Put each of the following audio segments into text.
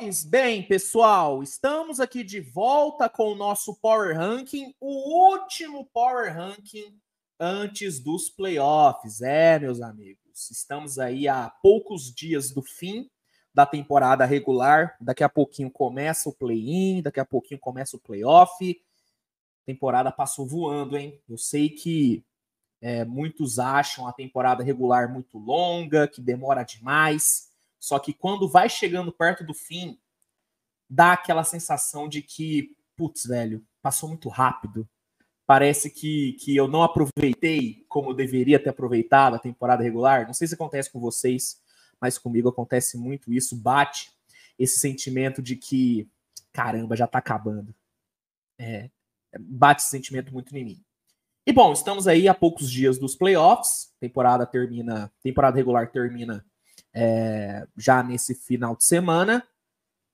Pois bem, pessoal, estamos aqui de volta com o nosso Power Ranking, o último Power Ranking antes dos playoffs. É, meus amigos, estamos aí a poucos dias do fim da temporada regular. Daqui a pouquinho começa o play-in, daqui a pouquinho começa o playoff. Temporada passou voando, hein? Eu sei que é, muitos acham a temporada regular muito longa, que demora demais. Só que quando vai chegando perto do fim, dá aquela sensação de que, putz, velho, passou muito rápido. Parece que, que eu não aproveitei como deveria ter aproveitado a temporada regular. Não sei se acontece com vocês, mas comigo acontece muito isso. Bate esse sentimento de que, caramba, já tá acabando. É, bate esse sentimento muito em mim. E bom, estamos aí a poucos dias dos playoffs. Temporada termina, temporada regular termina é, já nesse final de semana.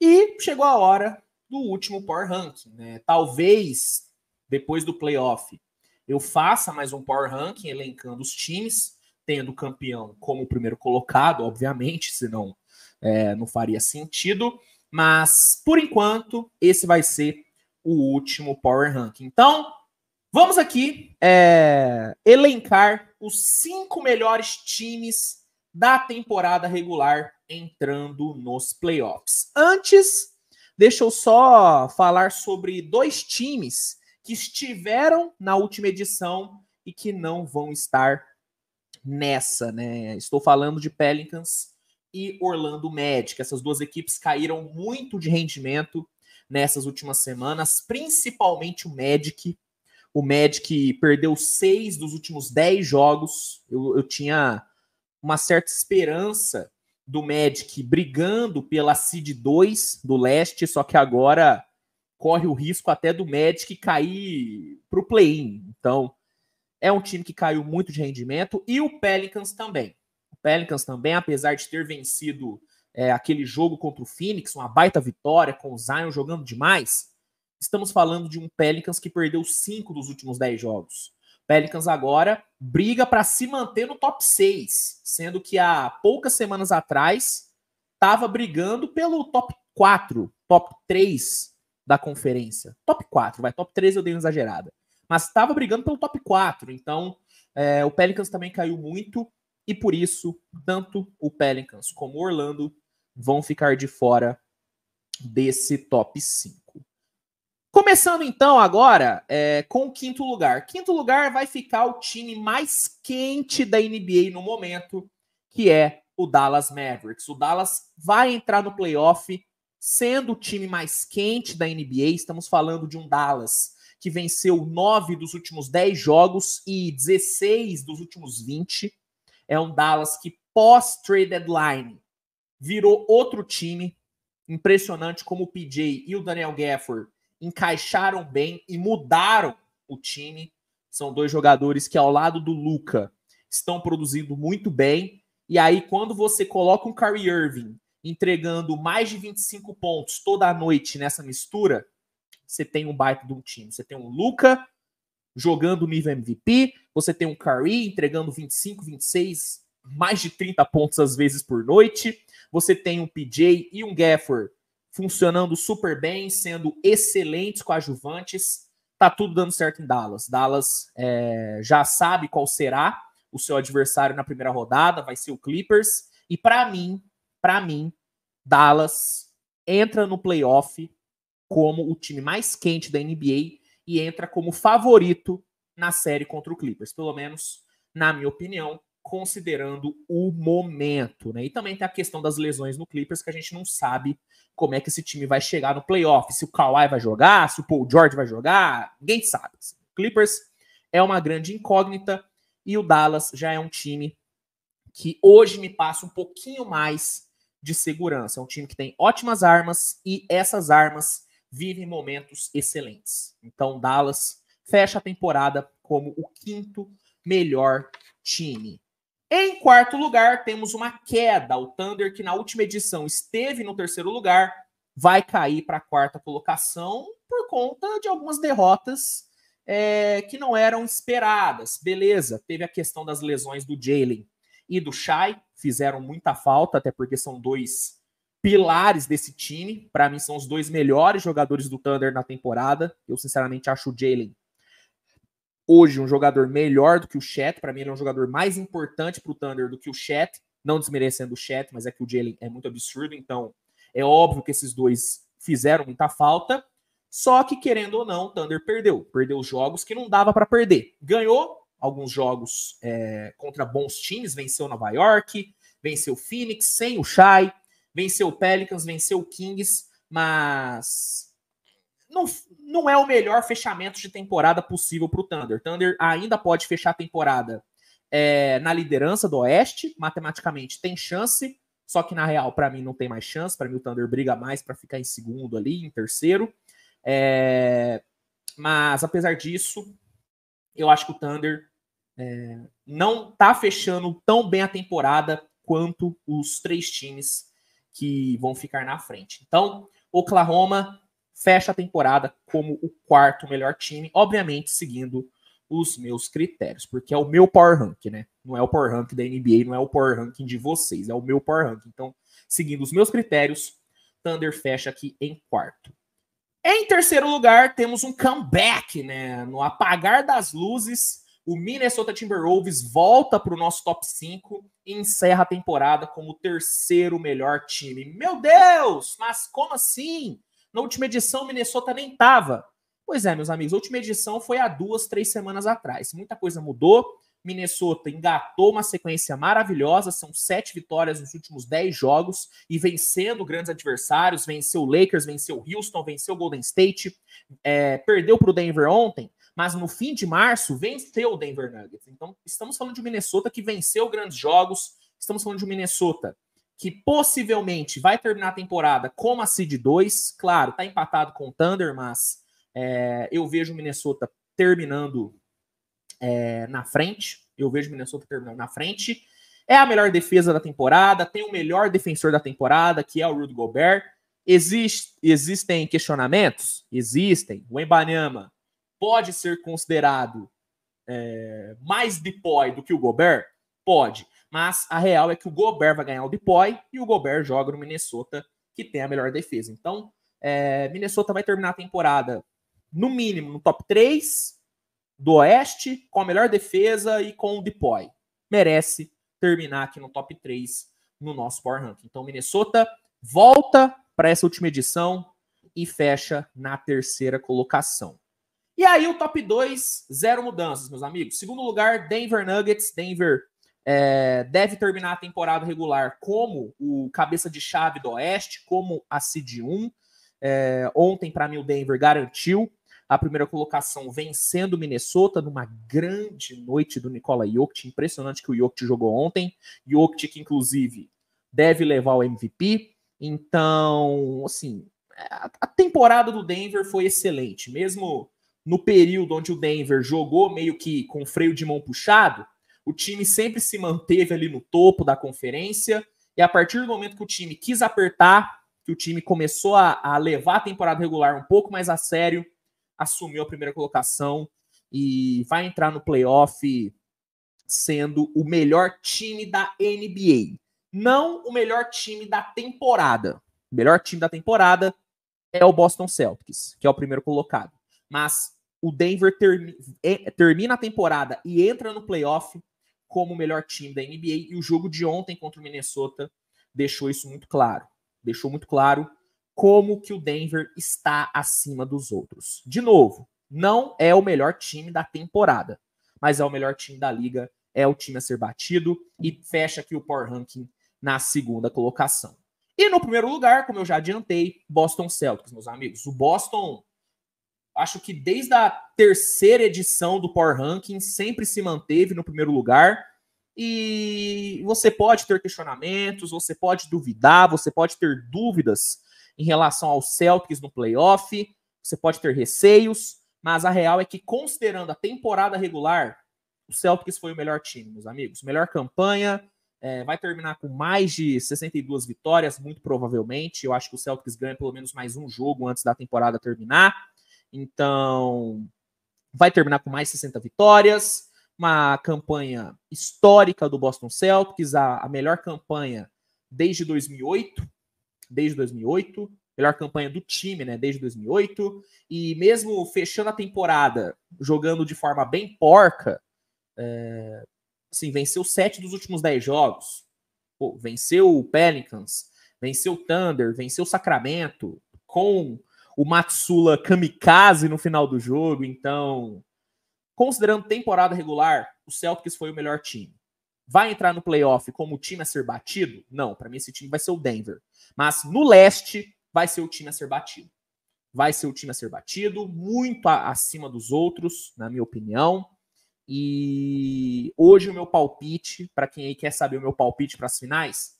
E chegou a hora do último Power Ranking. Né? Talvez depois do playoff eu faça mais um Power Ranking elencando os times, tendo o campeão como primeiro colocado, obviamente, senão é, não faria sentido. Mas por enquanto, esse vai ser o último Power Ranking. Então, vamos aqui é, elencar os cinco melhores times da temporada regular entrando nos playoffs. Antes, deixa eu só falar sobre dois times que estiveram na última edição e que não vão estar nessa, né? Estou falando de Pelicans e Orlando Magic. Essas duas equipes caíram muito de rendimento nessas últimas semanas, principalmente o Magic. O Magic perdeu seis dos últimos dez jogos. Eu, eu tinha uma certa esperança do Magic brigando pela seed 2 do leste, só que agora corre o risco até do Magic cair para o play-in. Então, é um time que caiu muito de rendimento e o Pelicans também. O Pelicans também, apesar de ter vencido é, aquele jogo contra o Phoenix, uma baita vitória com o Zion jogando demais, estamos falando de um Pelicans que perdeu cinco dos últimos dez jogos. Pelicans agora briga para se manter no top 6, sendo que há poucas semanas atrás estava brigando pelo top 4, top 3 da conferência. Top 4, vai, top 3 eu dei uma exagerada. Mas estava brigando pelo top 4, então é, o Pelicans também caiu muito e por isso tanto o Pelicans como o Orlando vão ficar de fora desse top 5. Começando então agora é, com o quinto lugar. Quinto lugar vai ficar o time mais quente da NBA no momento, que é o Dallas Mavericks. O Dallas vai entrar no playoff sendo o time mais quente da NBA. Estamos falando de um Dallas que venceu nove dos últimos dez jogos e 16 dos últimos 20. É um Dallas que pós-trade deadline virou outro time. Impressionante como o PJ e o Daniel Gafford encaixaram bem e mudaram o time. São dois jogadores que, ao lado do Luca, estão produzindo muito bem. E aí, quando você coloca um Kyrie Irving entregando mais de 25 pontos toda noite nessa mistura, você tem um baita de um time. Você tem um Luca jogando nível MVP, você tem um Curry entregando 25, 26, mais de 30 pontos às vezes por noite, você tem um PJ e um Gafford funcionando super bem, sendo excelentes coadjuvantes. Tá tudo dando certo em Dallas. Dallas é, já sabe qual será o seu adversário na primeira rodada, vai ser o Clippers. E para mim, para mim, Dallas entra no playoff como o time mais quente da NBA e entra como favorito na série contra o Clippers. Pelo menos, na minha opinião, considerando o momento, né? E também tem a questão das lesões no Clippers, que a gente não sabe como é que esse time vai chegar no playoff, se o Kawhi vai jogar, se o Paul George vai jogar, ninguém sabe. Clippers é uma grande incógnita e o Dallas já é um time que hoje me passa um pouquinho mais de segurança. É um time que tem ótimas armas e essas armas vivem momentos excelentes. Então, Dallas fecha a temporada como o quinto melhor time. Em quarto lugar, temos uma queda. O Thunder, que na última edição esteve no terceiro lugar, vai cair para a quarta colocação por conta de algumas derrotas é, que não eram esperadas. Beleza, teve a questão das lesões do Jalen e do Shai, fizeram muita falta, até porque são dois pilares desse time. Para mim, são os dois melhores jogadores do Thunder na temporada. Eu, sinceramente, acho o Jalen hoje um jogador melhor do que o Chet. Para mim, ele é um jogador mais importante para o Thunder do que o Chet. Não desmerecendo o Chet, mas é que o Jalen é muito absurdo. Então, é óbvio que esses dois fizeram muita falta. Só que, querendo ou não, o Thunder perdeu. Perdeu jogos que não dava para perder. Ganhou alguns jogos é, contra bons times, venceu Nova York, venceu o Phoenix sem o Shai, venceu Pelicans, venceu Kings, mas não, não é o melhor fechamento de temporada possível para o Thunder. Thunder ainda pode fechar a temporada é, na liderança do Oeste, matematicamente tem chance, só que na real, para mim, não tem mais chance. Para mim, o Thunder briga mais para ficar em segundo ali, em terceiro. É, mas, apesar disso, eu acho que o Thunder é, não está fechando tão bem a temporada quanto os três times que vão ficar na frente. Então, Oklahoma fecha a temporada como o quarto melhor time, obviamente seguindo os meus critérios, porque é o meu power rank, né? Não é o power rank da NBA, não é o power ranking de vocês, é o meu power rank. Então, seguindo os meus critérios, Thunder fecha aqui em quarto. Em terceiro lugar, temos um comeback, né? No apagar das luzes, o Minnesota Timberwolves volta para o nosso top 5 e encerra a temporada como o terceiro melhor time. Meu Deus, mas como assim? Na última edição, Minnesota nem estava. Pois é, meus amigos, a última edição foi há duas, três semanas atrás. Muita coisa mudou. Minnesota engatou uma sequência maravilhosa, são sete vitórias nos últimos dez jogos e vencendo grandes adversários, venceu o Lakers, venceu o Houston, venceu o Golden State, é, perdeu para o Denver ontem, mas no fim de março venceu o Denver Nuggets. Então estamos falando de Minnesota que venceu grandes jogos, estamos falando de Minnesota que possivelmente vai terminar a temporada como a seed 2. Claro, tá empatado com o Thunder, mas é, eu vejo o Minnesota terminando é, na frente. Eu vejo o Minnesota terminando na frente. É a melhor defesa da temporada, tem o melhor defensor da temporada, que é o Rudy Gobert. Existe, existem questionamentos? Existem. O Embanyama pode ser considerado é, mais depois do que o Gobert? Pode. Mas a real é que o Gobert vai ganhar o Depoy e o Gobert joga no Minnesota, que tem a melhor defesa. Então, é, Minnesota vai terminar a temporada, no mínimo, no top 3 do Oeste, com a melhor defesa e com o Depoy. Merece terminar aqui no top 3 no nosso Power Ranking. Então, Minnesota volta para essa última edição e fecha na terceira colocação. E aí, o top 2, zero mudanças, meus amigos. Segundo lugar, Denver Nuggets. Denver é, deve terminar a temporada regular como o cabeça de chave do Oeste, como a Seed 1. É, ontem, para mim, o Denver garantiu a primeira colocação vencendo o Minnesota numa grande noite do Nikola Jokic. Impressionante que o Jokic jogou ontem. Jokic, inclusive, deve levar o MVP. Então, assim, a temporada do Denver foi excelente. Mesmo no período onde o Denver jogou meio que com freio de mão puxado, o time sempre se manteve ali no topo da conferência. E a partir do momento que o time quis apertar, que o time começou a, a levar a temporada regular um pouco mais a sério, assumiu a primeira colocação e vai entrar no playoff sendo o melhor time da NBA. Não o melhor time da temporada. O melhor time da temporada é o Boston Celtics, que é o primeiro colocado. Mas o Denver termi é, termina a temporada e entra no playoff como o melhor time da NBA e o jogo de ontem contra o Minnesota deixou isso muito claro. Deixou muito claro como que o Denver está acima dos outros. De novo, não é o melhor time da temporada, mas é o melhor time da liga, é o time a ser batido e fecha aqui o power ranking na segunda colocação. E no primeiro lugar, como eu já adiantei, Boston Celtics, meus amigos. O Boston acho que desde a terceira edição do Power Ranking sempre se manteve no primeiro lugar. E você pode ter questionamentos, você pode duvidar, você pode ter dúvidas em relação aos Celtics no playoff, você pode ter receios, mas a real é que, considerando a temporada regular, o Celtics foi o melhor time, meus amigos. Melhor campanha, é, vai terminar com mais de 62 vitórias, muito provavelmente. Eu acho que o Celtics ganha pelo menos mais um jogo antes da temporada terminar. Então, vai terminar com mais 60 vitórias, uma campanha histórica do Boston Celtics, a, a melhor campanha desde 2008, desde 2008, melhor campanha do time, né, desde 2008, e mesmo fechando a temporada, jogando de forma bem porca, é, assim, venceu sete dos últimos dez jogos, Pô, venceu o Pelicans, venceu o Thunder, venceu o Sacramento, com o Matsula kamikaze no final do jogo. Então, considerando temporada regular, o Celtics foi o melhor time. Vai entrar no playoff como o time a ser batido? Não, para mim esse time vai ser o Denver. Mas no leste vai ser o time a ser batido. Vai ser o time a ser batido, muito acima dos outros, na minha opinião. E hoje o meu palpite, para quem aí quer saber o meu palpite para as finais,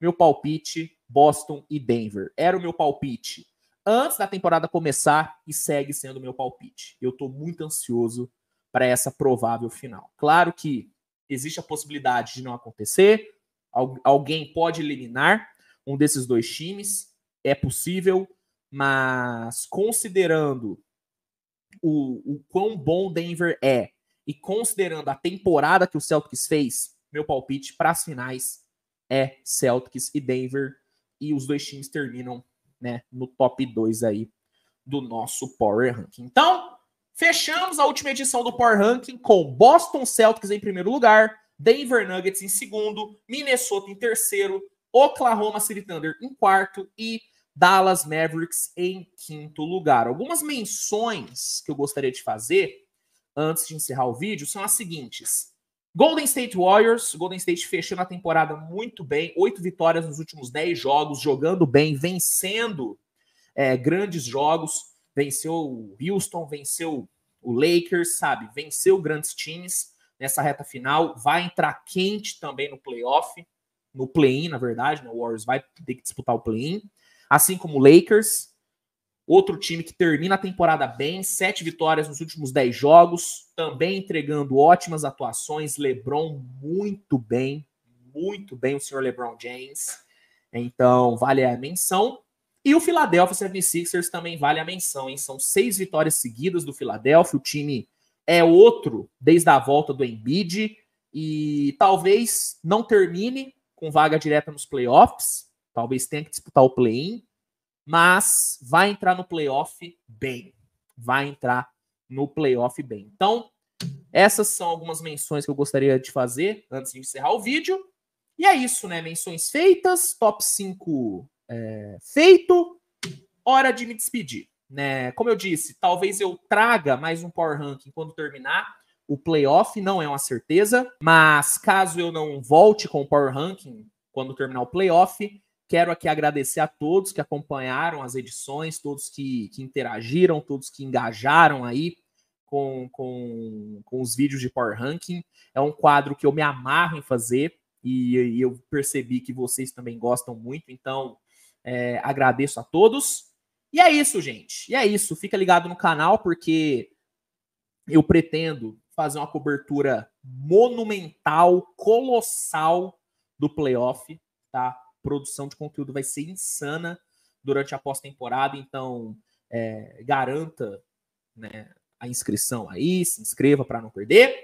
meu palpite Boston e Denver. Era o meu palpite antes da temporada começar e segue sendo meu palpite. Eu estou muito ansioso para essa provável final. Claro que existe a possibilidade de não acontecer, alguém pode eliminar um desses dois times, é possível, mas considerando o, o quão bom Denver é e considerando a temporada que o Celtics fez, meu palpite para as finais é Celtics e Denver e os dois times terminam né, no top 2 aí do nosso Power Ranking. Então, fechamos a última edição do Power Ranking com Boston Celtics em primeiro lugar, Denver Nuggets em segundo, Minnesota em terceiro, Oklahoma City Thunder em quarto e Dallas Mavericks em quinto lugar. Algumas menções que eu gostaria de fazer antes de encerrar o vídeo são as seguintes. Golden State Warriors, Golden State fechando a temporada muito bem, oito vitórias nos últimos dez jogos, jogando bem, vencendo é, grandes jogos, venceu o Houston, venceu o Lakers, sabe, venceu grandes times nessa reta final, vai entrar quente também no playoff, no play-in, na verdade, né? o Warriors vai ter que disputar o play-in, assim como o Lakers, Outro time que termina a temporada bem, sete vitórias nos últimos dez jogos, também entregando ótimas atuações. LeBron muito bem, muito bem o senhor LeBron James. Então, vale a menção. E o Philadelphia 76ers também vale a menção, hein? São seis vitórias seguidas do Philadelphia. O time é outro desde a volta do Embiid e talvez não termine com vaga direta nos playoffs. Talvez tenha que disputar o play-in mas vai entrar no playoff bem. Vai entrar no playoff bem. Então, essas são algumas menções que eu gostaria de fazer antes de encerrar o vídeo. E é isso, né? Menções feitas, top 5 é, feito. Hora de me despedir. Né? Como eu disse, talvez eu traga mais um Power Ranking quando terminar o playoff, não é uma certeza. Mas caso eu não volte com o Power Ranking quando terminar o playoff, Quero aqui agradecer a todos que acompanharam as edições, todos que, que interagiram, todos que engajaram aí com, com, com os vídeos de Power Ranking. É um quadro que eu me amarro em fazer e, e eu percebi que vocês também gostam muito, então é, agradeço a todos. E é isso, gente. E é isso. Fica ligado no canal, porque eu pretendo fazer uma cobertura monumental, colossal do playoff, tá? produção de conteúdo vai ser insana durante a pós-temporada, então é, garanta né, a inscrição aí, se inscreva para não perder.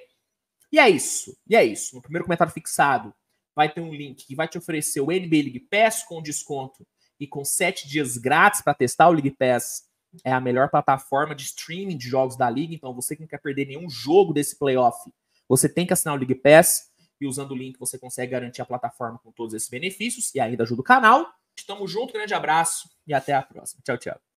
E é isso, e é isso. No primeiro comentário fixado vai ter um link que vai te oferecer o NBA League Pass com desconto e com sete dias grátis para testar o League Pass. É a melhor plataforma de streaming de jogos da liga, então você que não quer perder nenhum jogo desse playoff, você tem que assinar o League Pass. E usando o link você consegue garantir a plataforma com todos esses benefícios e ainda ajuda o canal. Tamo junto, grande abraço e até a próxima. Tchau, tchau.